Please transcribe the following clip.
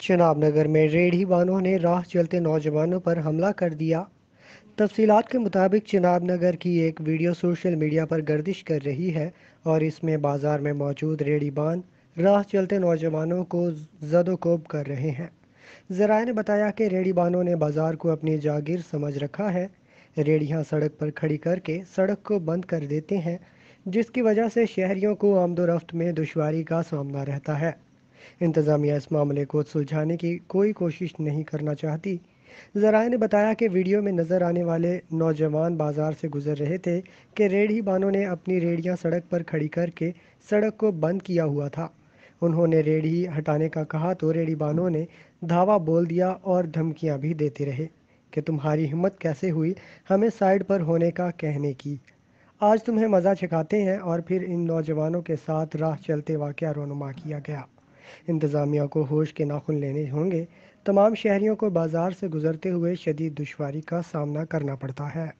चुनाव नगर में रेडी बानों ने राह चलते नौजवानों पर हमला कर दिया तफसीलात के मुताबिक चुनाव नगर की एक वीडियो सोशल मीडिया पर गर्दिश कर रही है और इसमें बाजार में मौजूद रेडी बान राह चलते नौजवानों को जदोकोब कर रहे हैं जरा ने बताया कि रेडी बानों ने बाजार को अपनी जागीर समझ रखा है रेडियाँ सड़क पर खड़ी करके सड़क को बंद कर देते हैं जिसकी वजह से शहरियों को आमदोरफ्त में दुशारी का सामना रहता है इंतज़ामिया इस मामले को सुलझाने की कोई कोशिश नहीं करना चाहती जराए ने बताया कि वीडियो में नज़र आने वाले नौजवान बाजार से गुजर रहे थे कि रेड़ी बानों ने अपनी रेड़ियां सड़क पर खड़ी करके सड़क को बंद किया हुआ था उन्होंने रेड़ी हटाने का कहा तो रेढ़ी बानों ने धावा बोल दिया और धमकियां भी देते रहे कि तुम्हारी हिम्मत कैसे हुई हमें साइड पर होने का कहने की आज तुम्हें मज़ा छिखाते हैं और फिर इन नौजवानों के साथ राह चलते वाक्य रोनुमा किया गया इंतज़ामिया को होश के नाखुन लेने होंगे तमाम शहरियों को बाज़ार से गुजरते हुए शदीद दुशारी का सामना करना पड़ता है